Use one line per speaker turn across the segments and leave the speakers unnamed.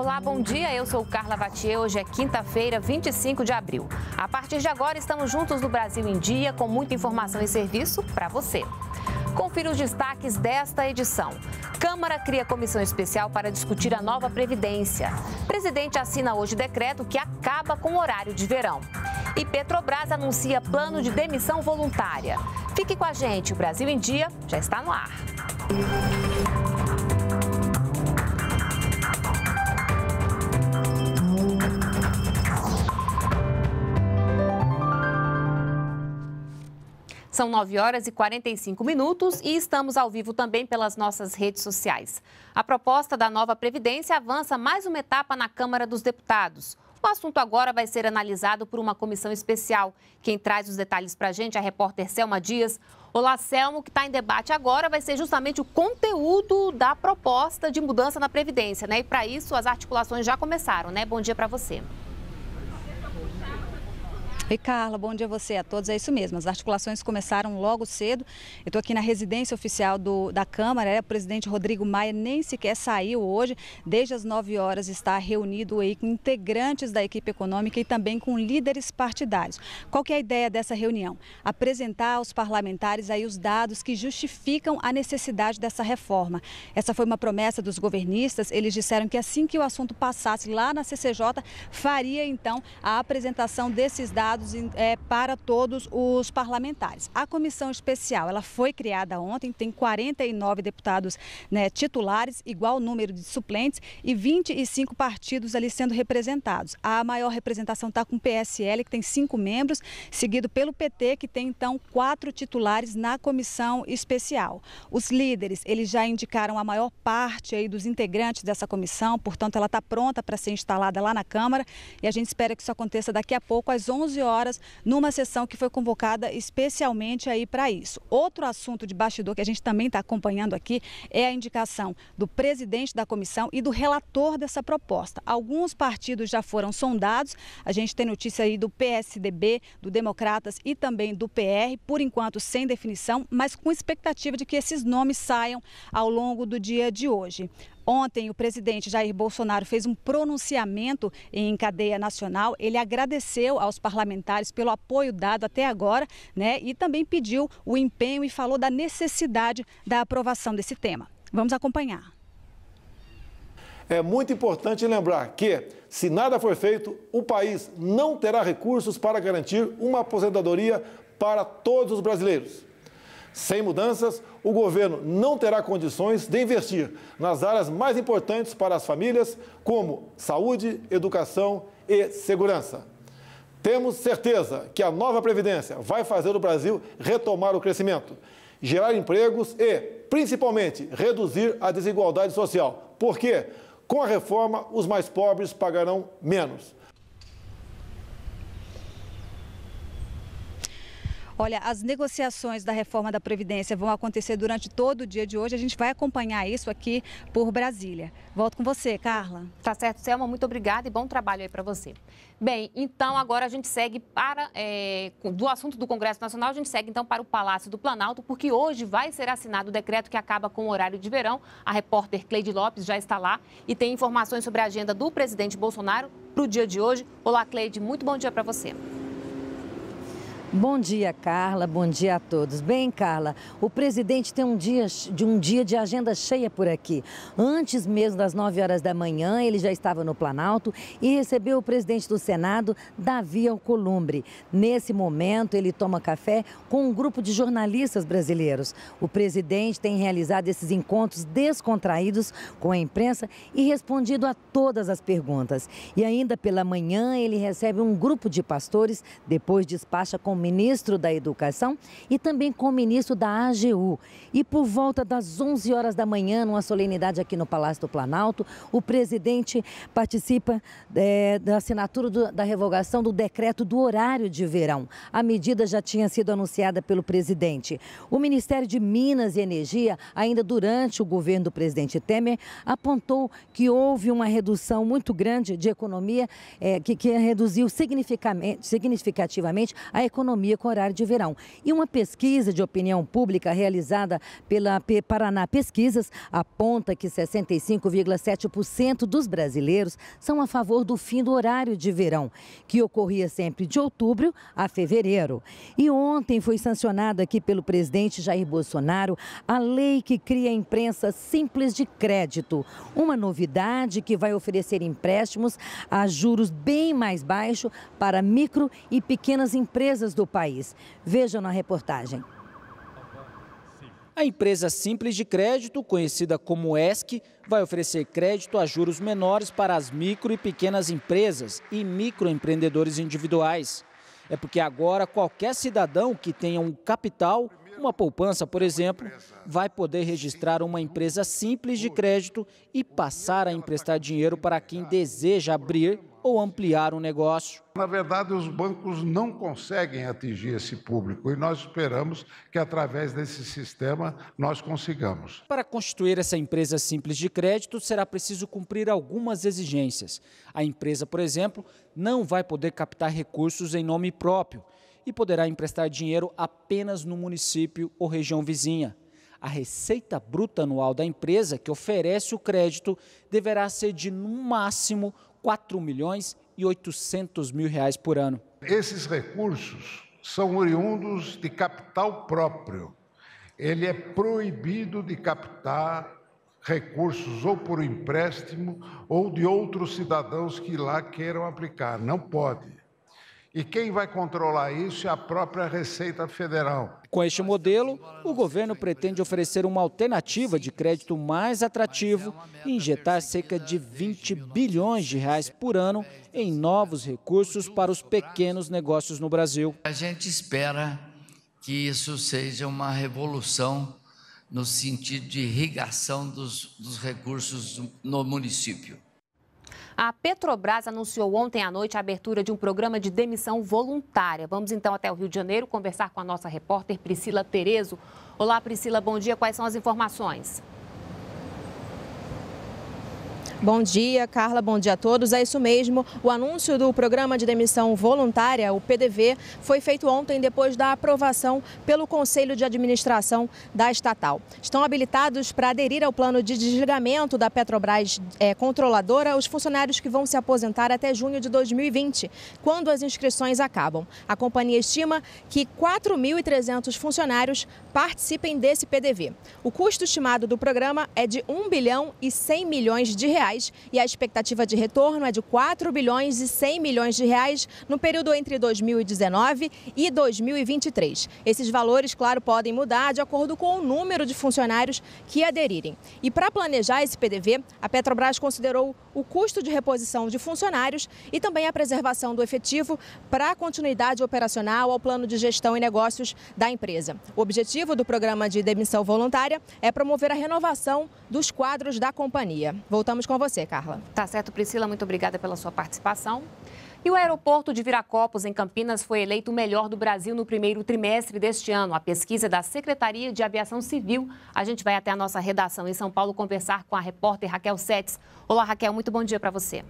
Olá, bom dia. Eu sou Carla Vatier. Hoje é quinta-feira, 25 de abril. A partir de agora, estamos juntos no Brasil em Dia com muita informação e serviço para você. Confira os destaques desta edição. Câmara cria comissão especial para discutir a nova Previdência. Presidente assina hoje decreto que acaba com o horário de verão. E Petrobras anuncia plano de demissão voluntária. Fique com a gente, o Brasil em Dia já está no ar. São 9 horas e 45 minutos e estamos ao vivo também pelas nossas redes sociais. A proposta da nova Previdência avança mais uma etapa na Câmara dos Deputados. O assunto agora vai ser analisado por uma comissão especial. Quem traz os detalhes para a gente é a repórter Selma Dias. Olá, Selma. O que está em debate agora vai ser justamente o conteúdo da proposta de mudança na Previdência, né? E para isso as articulações já começaram, né? Bom dia para você.
Oi, Carla, bom dia a você, a todos. É isso mesmo, as articulações começaram logo cedo. Eu estou aqui na residência oficial do, da Câmara, é, o presidente Rodrigo Maia nem sequer saiu hoje. Desde as 9 horas está reunido aí com integrantes da equipe econômica e também com líderes partidários. Qual que é a ideia dessa reunião? Apresentar aos parlamentares aí os dados que justificam a necessidade dessa reforma. Essa foi uma promessa dos governistas, eles disseram que assim que o assunto passasse lá na CCJ, faria então a apresentação desses dados dados é, para todos os parlamentares. A comissão especial ela foi criada ontem, tem 49 deputados né, titulares, igual número de suplentes, e 25 partidos ali sendo representados. A maior representação está com o PSL, que tem cinco membros, seguido pelo PT, que tem então quatro titulares na comissão especial. Os líderes, eles já indicaram a maior parte aí dos integrantes dessa comissão, portanto ela está pronta para ser instalada lá na Câmara e a gente espera que isso aconteça daqui a pouco às 11 horas horas, numa sessão que foi convocada especialmente aí para isso. Outro assunto de bastidor que a gente também está acompanhando aqui é a indicação do presidente da comissão e do relator dessa proposta. Alguns partidos já foram sondados, a gente tem notícia aí do PSDB, do Democratas e também do PR, por enquanto sem definição, mas com expectativa de que esses nomes saiam ao longo do dia de hoje. Ontem, o presidente Jair Bolsonaro fez um pronunciamento em cadeia nacional. Ele agradeceu aos parlamentares pelo apoio dado até agora né, e também pediu o empenho e falou da necessidade da aprovação desse tema. Vamos acompanhar.
É muito importante lembrar que, se nada for feito, o país não terá recursos para garantir uma aposentadoria para todos os brasileiros. Sem mudanças, o governo não terá condições de investir nas áreas mais importantes para as famílias, como saúde, educação e segurança. Temos certeza que a nova Previdência vai fazer o Brasil retomar o crescimento, gerar empregos e, principalmente, reduzir a desigualdade social. Por quê? Com a reforma, os mais pobres pagarão menos.
Olha, as negociações da reforma da Previdência vão acontecer durante todo o dia de hoje. A gente vai acompanhar isso aqui por Brasília. Volto com você, Carla. Tá certo, Selma. Muito obrigada e bom trabalho aí para você.
Bem, então agora a gente segue para. É, do assunto do Congresso Nacional, a gente segue então para o Palácio do Planalto, porque hoje vai ser assinado o decreto que acaba com o horário de verão. A repórter Cleide Lopes já está lá e tem informações sobre a agenda do presidente Bolsonaro para o dia de hoje. Olá, Cleide, muito bom dia para você.
Bom dia, Carla. Bom dia a todos. Bem, Carla, o presidente tem um dia de um dia de agenda cheia por aqui. Antes mesmo das 9 horas da manhã, ele já estava no Planalto e recebeu o presidente do Senado, Davi Alcolumbre. Nesse momento, ele toma café com um grupo de jornalistas brasileiros. O presidente tem realizado esses encontros descontraídos com a imprensa e respondido a todas as perguntas. E ainda pela manhã, ele recebe um grupo de pastores, depois despacha com ministro da Educação e também com o ministro da AGU. E por volta das 11 horas da manhã, numa solenidade aqui no Palácio do Planalto, o presidente participa é, da assinatura do, da revogação do decreto do horário de verão. A medida já tinha sido anunciada pelo presidente. O Ministério de Minas e Energia, ainda durante o governo do presidente Temer, apontou que houve uma redução muito grande de economia, é, que, que reduziu significativamente a economia economia com horário de verão. E uma pesquisa de opinião pública realizada pela Paraná Pesquisas aponta que 65,7% dos brasileiros são a favor do fim do horário de verão, que ocorria sempre de outubro a fevereiro. E ontem foi sancionada aqui pelo presidente Jair Bolsonaro a lei que cria a imprensa simples de crédito, uma novidade que vai oferecer empréstimos a juros bem mais baixos para micro e pequenas empresas do do país. Vejam na reportagem.
A empresa Simples de Crédito, conhecida como ESC, vai oferecer crédito a juros menores para as micro e pequenas empresas e microempreendedores individuais. É porque agora qualquer cidadão que tenha um capital uma poupança, por é exemplo, vai poder registrar uma empresa simples de crédito e passar a é tá emprestar dinheiro para quem deseja abrir ou ampliar um negócio. Na verdade, os bancos não conseguem atingir esse público e nós esperamos que, através desse sistema, nós consigamos. Para constituir essa empresa simples de crédito, será preciso cumprir algumas exigências. A empresa, por exemplo, não vai poder captar recursos em nome próprio e poderá emprestar dinheiro apenas no município ou região vizinha. A receita bruta anual da empresa que oferece o crédito deverá ser de, no máximo, 4 milhões e 800 mil reais por ano. Esses recursos são oriundos de capital próprio. Ele é proibido de captar recursos ou por empréstimo ou de outros cidadãos que lá queiram aplicar. Não pode. E quem vai controlar isso é a própria Receita Federal. Com este modelo, o governo pretende oferecer uma alternativa de crédito mais atrativo e injetar cerca de 20 bilhões de reais por ano em novos recursos para os pequenos negócios no Brasil. A gente espera que isso seja uma revolução no sentido de irrigação dos, dos recursos no município.
A Petrobras anunciou ontem à noite a abertura de um programa de demissão voluntária. Vamos então até o Rio de Janeiro conversar com a nossa repórter Priscila Terezo. Olá, Priscila, bom dia. Quais são as informações?
Bom dia, Carla. Bom dia a todos. É isso mesmo. O anúncio do programa de demissão voluntária, o PDV, foi feito ontem depois da aprovação pelo Conselho de Administração da estatal. Estão habilitados para aderir ao plano de desligamento da Petrobras é, controladora os funcionários que vão se aposentar até junho de 2020, quando as inscrições acabam. A companhia estima que 4.300 funcionários participem desse PDV. O custo estimado do programa é de 1 bilhão e 100 milhões de reais reais e a expectativa de retorno é de 4 bilhões e 100 milhões de reais no período entre 2019 e 2023. Esses valores, claro, podem mudar de acordo com o número de funcionários que aderirem. E para planejar esse PDV, a Petrobras considerou o custo de reposição de funcionários e também a preservação do efetivo para a continuidade operacional ao plano de gestão e negócios da empresa. O objetivo do programa de demissão voluntária é promover a renovação dos quadros da
companhia. Voltamos com com você, Carla. Tá certo, Priscila, muito obrigada pela sua participação. E o aeroporto de Viracopos, em Campinas, foi eleito o melhor do Brasil no primeiro trimestre deste ano. A pesquisa da Secretaria de Aviação Civil. A gente vai até a nossa redação em São Paulo conversar com a repórter Raquel Setes. Olá, Raquel, muito bom dia para você.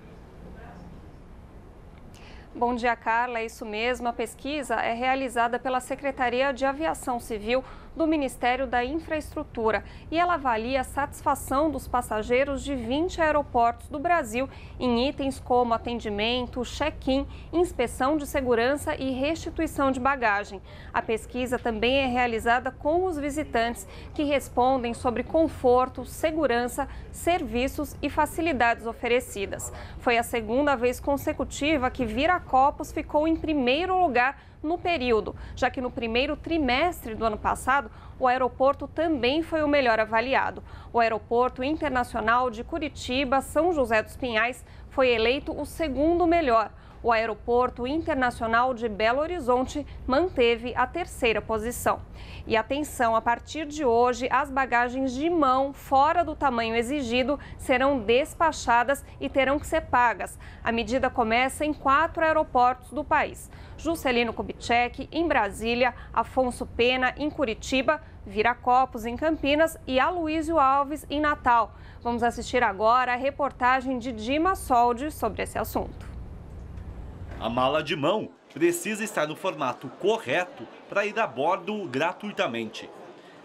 Bom dia, Carla. É isso mesmo. A pesquisa é realizada pela Secretaria de Aviação Civil do Ministério da Infraestrutura e ela avalia a satisfação dos passageiros de 20 aeroportos do Brasil em itens como atendimento, check-in, inspeção de segurança e restituição de bagagem. A pesquisa também é realizada com os visitantes que respondem sobre conforto, segurança, serviços e facilidades oferecidas. Foi a segunda vez consecutiva que Viracopos ficou em primeiro lugar no período, já que no primeiro trimestre do ano passado, o aeroporto também foi o melhor avaliado. O Aeroporto Internacional de Curitiba, São José dos Pinhais, foi eleito o segundo melhor. O Aeroporto Internacional de Belo Horizonte manteve a terceira posição. E atenção, a partir de hoje, as bagagens de mão fora do tamanho exigido serão despachadas e terão que ser pagas. A medida começa em quatro aeroportos do país: Juscelino Kubitschek, em Brasília, Afonso Pena, em Curitiba, Viracopos, em Campinas e Aloísio Alves, em Natal. Vamos assistir agora a reportagem de Dima Soldi sobre esse assunto.
A mala de mão precisa estar no formato correto para ir a bordo gratuitamente.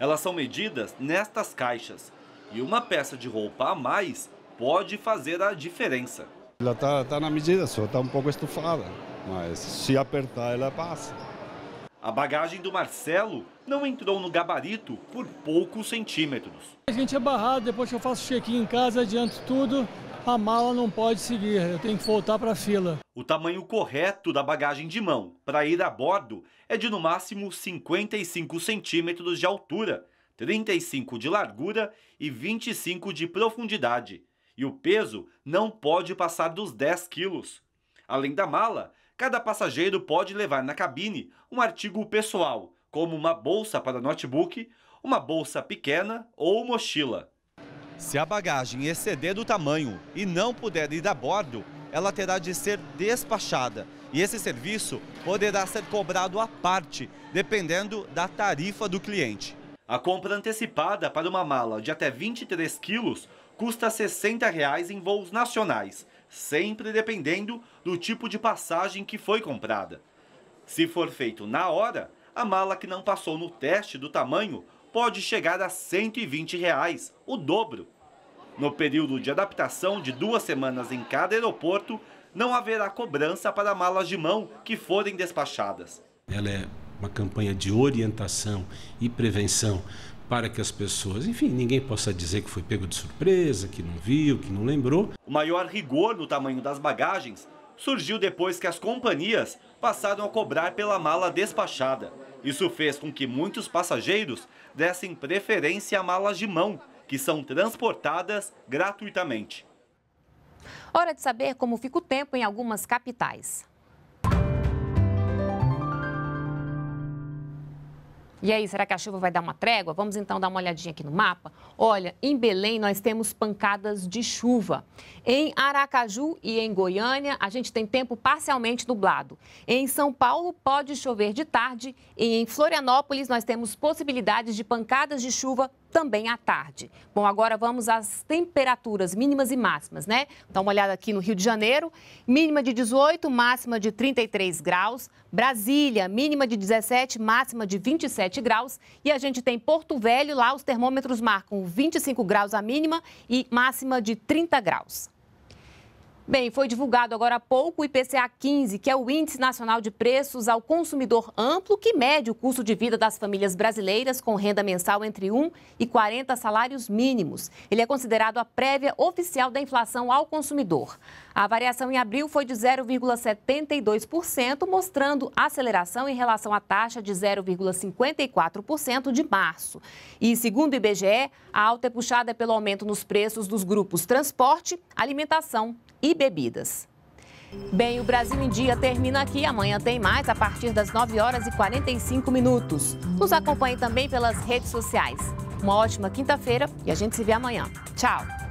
Elas são medidas nestas caixas e uma peça de roupa a mais pode fazer a diferença. Ela está tá na medida, só está um pouco estufada, mas se apertar ela passa. A bagagem do Marcelo não entrou no gabarito por poucos centímetros.
A gente é barrado, depois que eu faço check-in em casa, adianto tudo, a mala não pode seguir, eu tenho que voltar para a fila.
O tamanho correto da bagagem de mão para ir a bordo é de no máximo 55 centímetros de altura, 35 de largura e 25 de profundidade. E o peso não pode passar dos 10 quilos. Além da mala, cada passageiro pode levar na cabine um artigo pessoal, como uma bolsa para notebook, uma bolsa pequena ou mochila. Se a bagagem exceder do tamanho e não puder ir a bordo, ela terá de ser despachada. E esse serviço poderá ser cobrado à parte, dependendo da tarifa do cliente. A compra antecipada para uma mala de até 23 quilos custa R$ 60 em voos nacionais, sempre dependendo do tipo de passagem que foi comprada. Se for feito na hora, a mala que não passou no teste do tamanho pode chegar a R$ 120, reais, o dobro. No período de adaptação de duas semanas em cada aeroporto, não haverá cobrança para malas de mão que forem despachadas. Ela é uma campanha de orientação e prevenção para que as pessoas, enfim, ninguém possa dizer que foi pego de surpresa, que não viu, que não lembrou. O maior rigor no tamanho das bagagens surgiu depois que as companhias passaram a cobrar pela mala despachada. Isso fez com que muitos passageiros dessem preferência a malas de mão, que são transportadas gratuitamente.
Hora de saber como fica o tempo em algumas capitais. E aí, será que a chuva vai dar uma trégua? Vamos então dar uma olhadinha aqui no mapa. Olha, em Belém nós temos pancadas de chuva. Em Aracaju e em Goiânia, a gente tem tempo parcialmente nublado. Em São Paulo, pode chover de tarde. E em Florianópolis, nós temos possibilidades de pancadas de chuva também à tarde. Bom, agora vamos às temperaturas mínimas e máximas, né? Dá uma olhada aqui no Rio de Janeiro, mínima de 18, máxima de 33 graus. Brasília, mínima de 17, máxima de 27 graus. E a gente tem Porto Velho, lá os termômetros marcam 25 graus a mínima e máxima de 30 graus. Bem, foi divulgado agora há pouco o IPCA 15, que é o Índice Nacional de Preços ao Consumidor Amplo, que mede o custo de vida das famílias brasileiras com renda mensal entre 1 e 40 salários mínimos. Ele é considerado a prévia oficial da inflação ao consumidor. A variação em abril foi de 0,72%, mostrando aceleração em relação à taxa de 0,54% de março. E, segundo o IBGE, a alta é puxada pelo aumento nos preços dos grupos transporte, alimentação e bebidas. Bem, o Brasil em Dia termina aqui. Amanhã tem mais a partir das 9 horas e 45 minutos. Nos acompanhe também pelas redes sociais. Uma ótima quinta-feira e a gente se vê amanhã. Tchau!